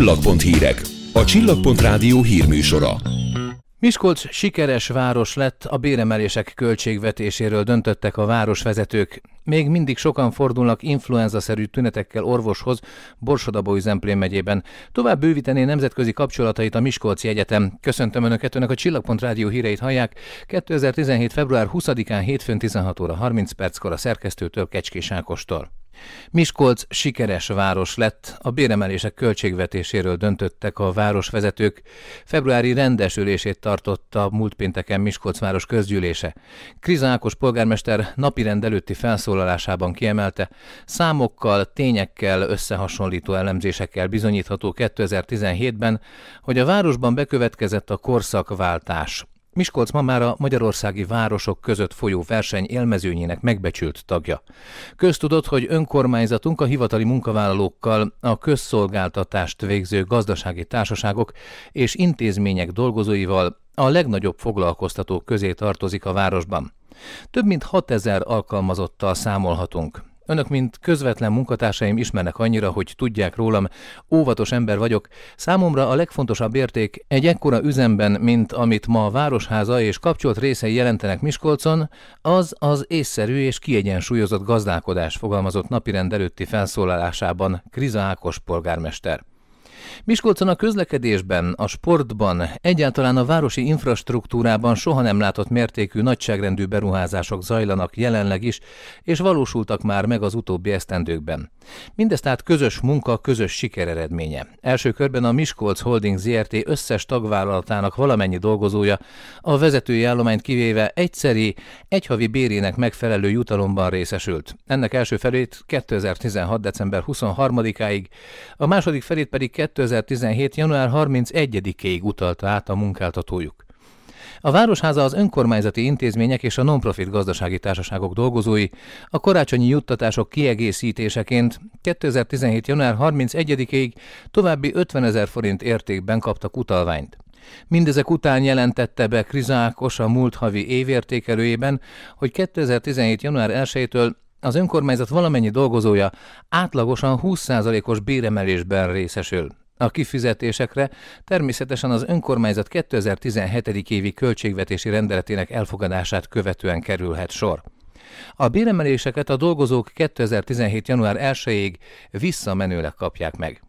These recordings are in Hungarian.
Csillagpont hírek. A Csillagpont rádió hírműsora. Miskolc sikeres város lett, a béremelések költségvetéséről döntöttek a városvezetők. Még mindig sokan fordulnak influenza-szerű tünetekkel orvoshoz Borsodabói Zemplén megyében. Tovább bővítené nemzetközi kapcsolatait a Miskolci Egyetem. Köszöntöm Önöket, Önök a Csillagpont Rádió híreit hallják. 2017. február 20-án hétfőn 16 óra 30 perckor a szerkesztőtől Kecskés Ákostól. Miskolc sikeres város lett, a béremelések költségvetéséről döntöttek a városvezetők. Februári rendesülését tartotta múlt pénteken Miskolc város közgyűlése. Krizákos polgármester napirend előtti felszólalásában kiemelte, számokkal, tényekkel, összehasonlító elemzésekkel bizonyítható 2017-ben, hogy a városban bekövetkezett a korszakváltás. Miskolc ma már a magyarországi városok között folyó verseny élmezőnyének megbecsült tagja. Köztudott, hogy önkormányzatunk a hivatali munkavállalókkal, a közszolgáltatást végző gazdasági társaságok és intézmények dolgozóival a legnagyobb foglalkoztatók közé tartozik a városban. Több mint 6000 alkalmazottal számolhatunk. Önök, mint közvetlen munkatársaim ismernek annyira, hogy tudják rólam, óvatos ember vagyok. Számomra a legfontosabb érték egy ekkora üzemben, mint amit ma a Városháza és kapcsolt részei jelentenek Miskolcon, az az észszerű és kiegyensúlyozott gazdálkodás fogalmazott napirend előtti felszólalásában Kriza Ákos polgármester. Miskolcon a közlekedésben, a sportban, egyáltalán a városi infrastruktúrában soha nem látott mértékű nagyságrendű beruházások zajlanak jelenleg is, és valósultak már meg az utóbbi esztendőkben. Mindez tehát közös munka, közös siker eredménye. Első körben a Miskolc Holding ZRT összes tagvállalatának valamennyi dolgozója, a vezetői állományt kivéve egyszeri, egyhavi bérének megfelelő jutalomban részesült. Ennek első felét 2016. december 23-áig, a második felét pedig 2000 2017. január 31-ig utalta át a munkáltatójuk. A Városháza az önkormányzati intézmények és a nonprofit gazdasági társaságok dolgozói a karácsonyi juttatások kiegészítéseként 2017. január 31-ig további 50 ezer forint értékben kaptak utalványt. Mindezek után jelentette be Krizákos a múlt havi évértékelőjében, hogy 2017. január 1-től az önkormányzat valamennyi dolgozója átlagosan 20%-os béremelésben részesül. A kifizetésekre természetesen az önkormányzat 2017. évi költségvetési rendeletének elfogadását követően kerülhet sor. A béremeléseket a dolgozók 2017. január 1-ig visszamenőleg kapják meg.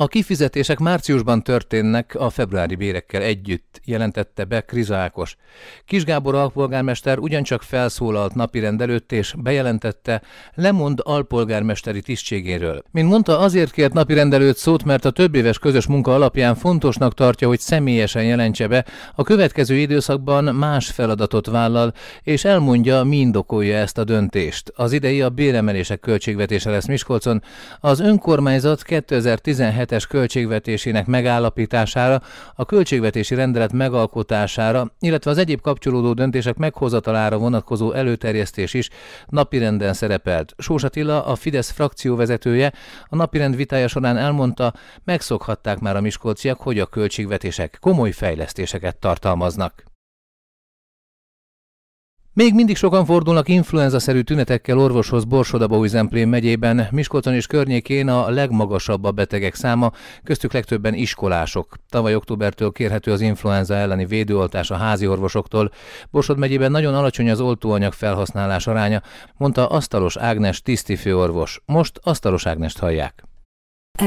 A kifizetések márciusban történnek a februári bérekkel együtt, jelentette be Kriza Ákos. Kis Gábor alpolgármester ugyancsak felszólalt napi rendelőtt és bejelentette, lemond alpolgármesteri tisztségéről. Mint mondta, azért kért napi rendelőt szót, mert a több éves közös munka alapján fontosnak tartja, hogy személyesen jelentse be, a következő időszakban más feladatot vállal, és elmondja, mi indokolja ezt a döntést. Az idei a béremelések költségvetése lesz Miskolcon. Az önkormányzat 2010 2017-es költségvetésének megállapítására, a költségvetési rendelet megalkotására, illetve az egyéb kapcsolódó döntések meghozatalára vonatkozó előterjesztés is napirenden szerepelt. Sós Attila, a Fidesz frakcióvezetője, a napirend vitája során elmondta, megszokhatták már a miskolciak, hogy a költségvetések komoly fejlesztéseket tartalmaznak. Még mindig sokan fordulnak influenza-szerű tünetekkel orvoshoz Borsodabói zemplén megyében, Miskolcon és környékén a legmagasabb a betegek száma, köztük legtöbben iskolások. Tavaly októbertől kérhető az influenza elleni védőoltás a házi orvosoktól. Borsod megyében nagyon alacsony az oltóanyag felhasználás aránya, mondta Asztalos Ágnes tisztifőorvos. Most Asztalos Ágnest hallják.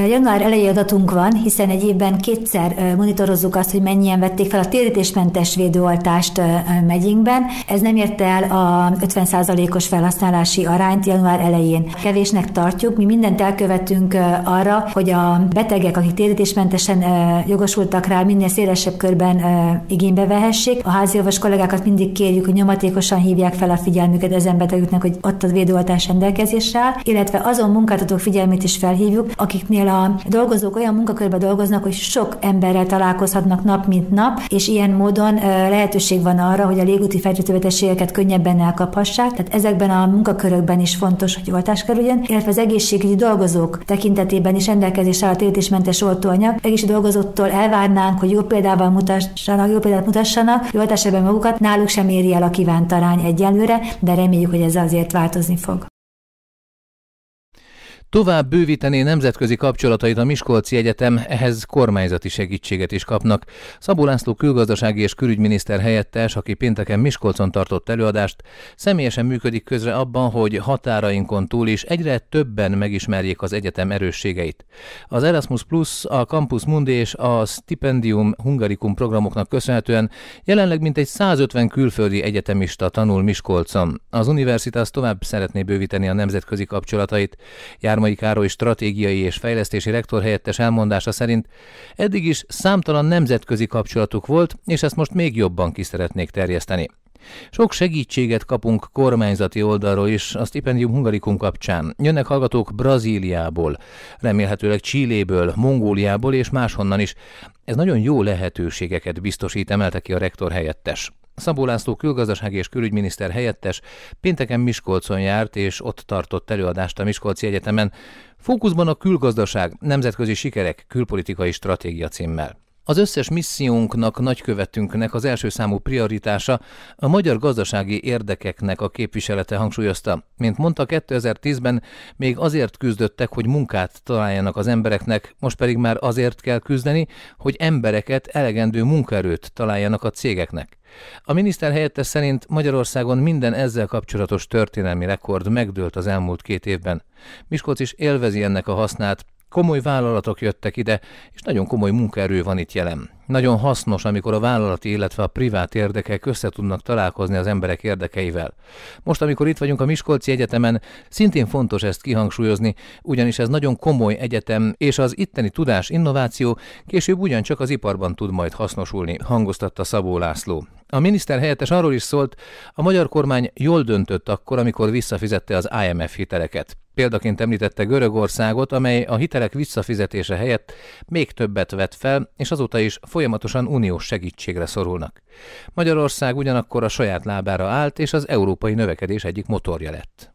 Január elejé adatunk van, hiszen egy évben kétszer monitorozzuk azt, hogy mennyien vették fel a térítésmentes védőoltást megyünkben. Ez nem érte el a 50%-os felhasználási arányt január elején. Kevésnek tartjuk, mi mindent elkövetünk arra, hogy a betegek, akik térítésmentesen jogosultak rá, minél szélesebb körben igénybe vehessék. A háziorvos kollégákat mindig kérjük, hogy nyomatékosan hívják fel a figyelmüket ezen betegüknek, hogy ott a védőoltás rendelkezéssel, illetve azon munkáltatók figyelmét is felhívjuk, akiknél cégeknél a dolgozók olyan munkakörben dolgoznak, hogy sok emberrel találkozhatnak nap mint nap, és ilyen módon lehetőség van arra, hogy a légúti fertőzőbetegségeket könnyebben elkaphassák. Tehát ezekben a munkakörökben is fontos, hogy oltás kerüljön, illetve az egészségügyi dolgozók tekintetében is rendelkezés áll a térítésmentes oltóanyag. Egész dolgozóktól elvárnánk, hogy jó példával mutassanak, jó példát mutassanak, jó oltás magukat, náluk sem éri el a kívánt arány egyelőre, de reméljük, hogy ez azért változni fog. Tovább bővítené nemzetközi kapcsolatait a Miskolci Egyetem, ehhez kormányzati segítséget is kapnak. Szabó László külgazdasági és külügyminiszter helyettes, aki pénteken Miskolcon tartott előadást, személyesen működik közre abban, hogy határainkon túl is egyre többen megismerjék az egyetem erősségeit. Az Erasmus Plus, a Campus Mundi és a Stipendium Hungarikum programoknak köszönhetően jelenleg mintegy 150 külföldi egyetemista tanul Miskolcon. Az univerzitás tovább szeretné bővíteni a nemzetközi kapcsolatait. Jár Szirmai Károly stratégiai és fejlesztési rektorhelyettes elmondása szerint eddig is számtalan nemzetközi kapcsolatuk volt, és ezt most még jobban ki szeretnék terjeszteni. Sok segítséget kapunk kormányzati oldalról is, a Stipendium Hungarikum kapcsán. Jönnek hallgatók Brazíliából, remélhetőleg Csilléből, Mongóliából és máshonnan is. Ez nagyon jó lehetőségeket biztosít, emelte ki a rektor helyettes. Szabó László külgazdasági és külügyminiszter helyettes pénteken Miskolcon járt és ott tartott előadást a Miskolci Egyetemen. Fókuszban a külgazdaság, nemzetközi sikerek, külpolitikai stratégia címmel. Az összes missziónknak, nagykövetünknek az első számú prioritása a magyar gazdasági érdekeknek a képviselete hangsúlyozta. Mint mondta, 2010-ben még azért küzdöttek, hogy munkát találjanak az embereknek, most pedig már azért kell küzdeni, hogy embereket, elegendő munkaerőt találjanak a cégeknek. A miniszter helyette szerint Magyarországon minden ezzel kapcsolatos történelmi rekord megdőlt az elmúlt két évben. Miskolc is élvezi ennek a hasznát, Komoly vállalatok jöttek ide, és nagyon komoly munkaerő van itt jelen. Nagyon hasznos, amikor a vállalati, illetve a privát érdekek össze tudnak találkozni az emberek érdekeivel. Most, amikor itt vagyunk a Miskolci Egyetemen, szintén fontos ezt kihangsúlyozni, ugyanis ez nagyon komoly egyetem, és az itteni tudás, innováció később ugyancsak az iparban tud majd hasznosulni, hangoztatta Szabó László. A miniszter helyettes arról is szólt, a magyar kormány jól döntött akkor, amikor visszafizette az IMF hiteleket. Példaként említette Görögországot, amely a hitelek visszafizetése helyett még többet vett fel, és azóta is folyamatosan uniós segítségre szorulnak. Magyarország ugyanakkor a saját lábára állt, és az európai növekedés egyik motorja lett.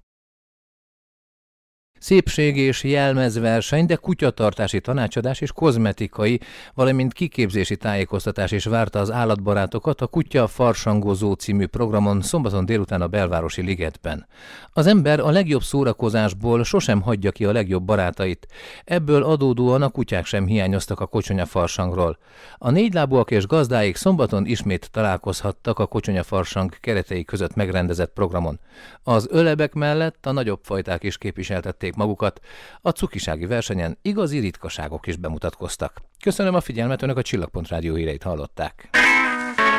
Szépség és jelmezverseny, de kutyatartási tanácsadás és kozmetikai, valamint kiképzési tájékoztatás is várta az állatbarátokat a Kutya Farsangozó című programon szombaton délután a belvárosi ligetben. Az ember a legjobb szórakozásból sosem hagyja ki a legjobb barátait. Ebből adódóan a kutyák sem hiányoztak a kocsonya farsangról. A négylábúak és gazdáik szombaton ismét találkozhattak a kocsonya farsang keretei között megrendezett programon. Az ölebek mellett a nagyobb fajták is képviseltették megütötték magukat. A cukisági versenyen igazi ritkaságok is bemutatkoztak. Köszönöm a figyelmet, önök a Csillagpont Rádió híreit hallották.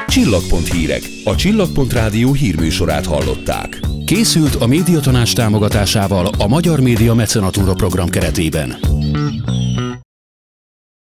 Csillagpont hírek. A Csillagpont Rádió hírműsorát hallották. Készült a médiatanás támogatásával a Magyar Média Mecenatúra program keretében.